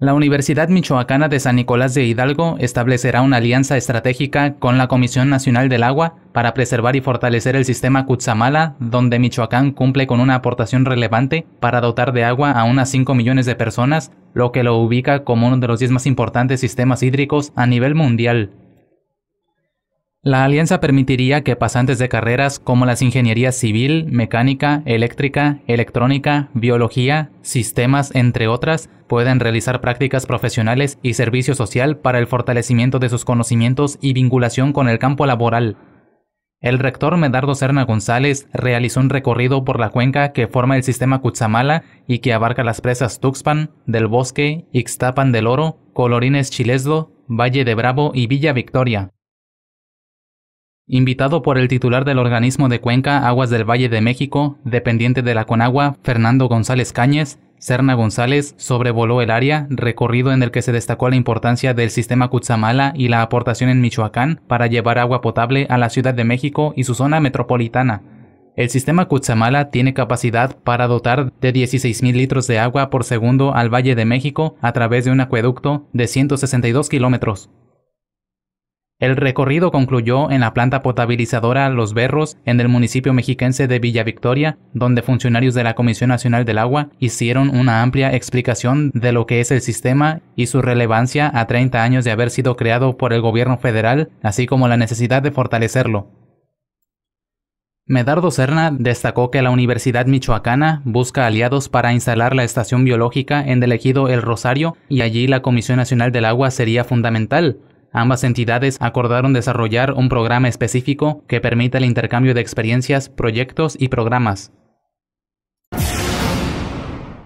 La Universidad Michoacana de San Nicolás de Hidalgo establecerá una alianza estratégica con la Comisión Nacional del Agua para preservar y fortalecer el sistema Cutzamala, donde Michoacán cumple con una aportación relevante para dotar de agua a unas 5 millones de personas, lo que lo ubica como uno de los 10 más importantes sistemas hídricos a nivel mundial. La alianza permitiría que pasantes de carreras como las ingenierías civil, mecánica, eléctrica, electrónica, biología, sistemas, entre otras, puedan realizar prácticas profesionales y servicio social para el fortalecimiento de sus conocimientos y vinculación con el campo laboral. El rector Medardo Serna González realizó un recorrido por la cuenca que forma el sistema Cutzamala y que abarca las presas Tuxpan, Del Bosque, Ixtapan del Oro, Colorines Chilesdo, Valle de Bravo y Villa Victoria invitado por el titular del organismo de Cuenca Aguas del Valle de México, dependiente de la Conagua, Fernando González Cáñez, Serna González sobrevoló el área, recorrido en el que se destacó la importancia del sistema Cutzamala y la aportación en Michoacán para llevar agua potable a la Ciudad de México y su zona metropolitana. El sistema Cutzamala tiene capacidad para dotar de 16.000 litros de agua por segundo al Valle de México a través de un acueducto de 162 kilómetros. El recorrido concluyó en la planta potabilizadora Los Berros, en el municipio mexiquense de Villa Victoria, donde funcionarios de la Comisión Nacional del Agua hicieron una amplia explicación de lo que es el sistema y su relevancia a 30 años de haber sido creado por el gobierno federal, así como la necesidad de fortalecerlo. Medardo Serna destacó que la Universidad Michoacana busca aliados para instalar la estación biológica en el ejido El Rosario y allí la Comisión Nacional del Agua sería fundamental, Ambas entidades acordaron desarrollar un programa específico que permita el intercambio de experiencias, proyectos y programas,